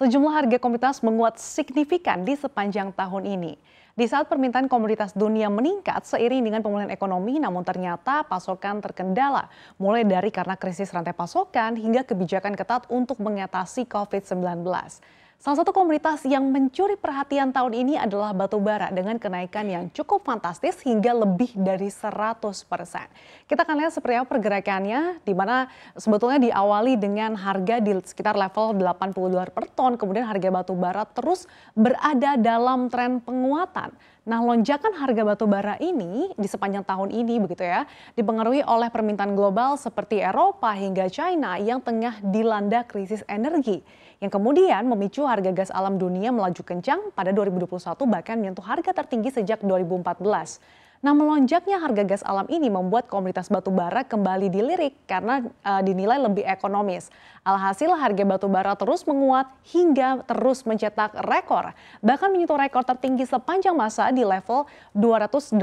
Sejumlah harga komoditas menguat signifikan di sepanjang tahun ini. Di saat permintaan komoditas dunia meningkat seiring dengan pemulihan ekonomi, namun ternyata pasokan terkendala, mulai dari karena krisis rantai pasokan hingga kebijakan ketat untuk mengatasi COVID-19. Salah satu komunitas yang mencuri perhatian tahun ini adalah batu bara dengan kenaikan yang cukup fantastis hingga lebih dari 100 persen. Kita akan lihat seperti apa pergerakannya, di mana sebetulnya diawali dengan harga di sekitar level 80 dolar per ton, kemudian harga batu bara terus berada dalam tren penguatan. Nah, lonjakan harga batu bara ini di sepanjang tahun ini begitu ya, dipengaruhi oleh permintaan global seperti Eropa hingga China yang tengah dilanda krisis energi yang kemudian memicu harga gas alam dunia melaju kencang pada 2021 bahkan menyentuh harga tertinggi sejak 2014. Nah, melonjaknya harga gas alam ini membuat komoditas batubara kembali dilirik karena e, dinilai lebih ekonomis. Alhasil harga batubara terus menguat hingga terus mencetak rekor, bahkan menyentuh rekor tertinggi sepanjang masa di level 280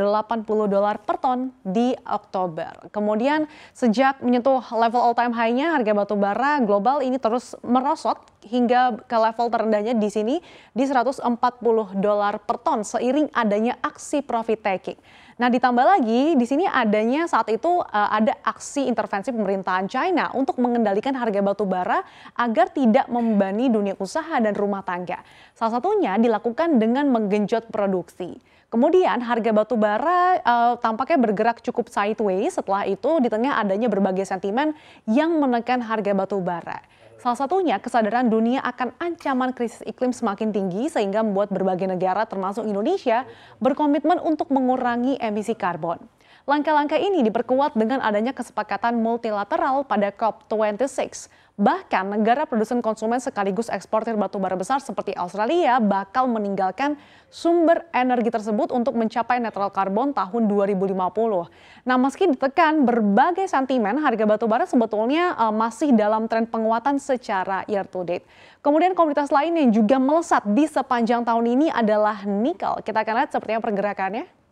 dolar per ton di Oktober. Kemudian sejak menyentuh level all time high-nya harga batubara global ini terus merosot hingga ke level terendahnya di sini di 140 dolar per ton seiring adanya aksi profit taking. Nah, ditambah lagi di sini adanya saat itu uh, ada aksi intervensi pemerintahan China untuk mengendalikan harga batu bara agar tidak membebani dunia usaha dan rumah tangga. Salah satunya dilakukan dengan menggenjot produksi. Kemudian harga batu bara uh, tampaknya bergerak cukup sideways setelah itu di tengah adanya berbagai sentimen yang menekan harga batu bara. Salah satunya kesadaran dunia akan ancaman krisis iklim semakin tinggi sehingga membuat berbagai negara termasuk Indonesia berkomitmen untuk mengurangi emisi karbon. Langkah-langkah ini diperkuat dengan adanya kesepakatan multilateral pada COP26. Bahkan negara produsen konsumen sekaligus eksportir batu bara besar seperti Australia bakal meninggalkan sumber energi tersebut untuk mencapai netral karbon tahun 2050. Nah meski ditekan berbagai sentimen harga batu bara sebetulnya uh, masih dalam tren penguatan secara year to date. Kemudian komunitas lain yang juga melesat di sepanjang tahun ini adalah nikel. Kita akan lihat seperti yang pergerakannya.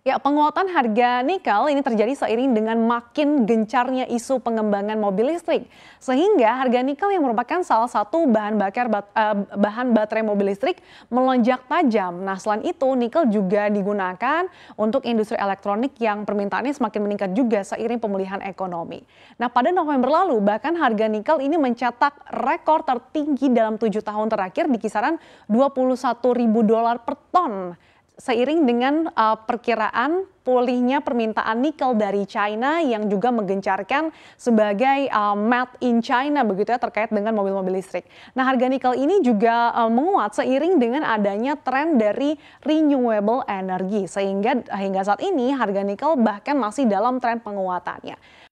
Ya, penguatan harga nikel ini terjadi seiring dengan makin gencarnya isu pengembangan mobil listrik. Sehingga harga nikel yang merupakan salah satu bahan bakar bat, eh, bahan baterai mobil listrik melonjak tajam. Nah, selain itu nikel juga digunakan untuk industri elektronik yang permintaannya semakin meningkat juga seiring pemulihan ekonomi. Nah, pada November lalu bahkan harga nikel ini mencetak rekor tertinggi dalam tujuh tahun terakhir di kisaran 21 ribu dolar per ton seiring dengan uh, perkiraan pulihnya permintaan nikel dari China yang juga menggencarkan sebagai uh, made in China begitu ya terkait dengan mobil-mobil listrik. Nah harga nikel ini juga uh, menguat seiring dengan adanya tren dari renewable energy sehingga hingga saat ini harga nikel bahkan masih dalam tren penguatannya.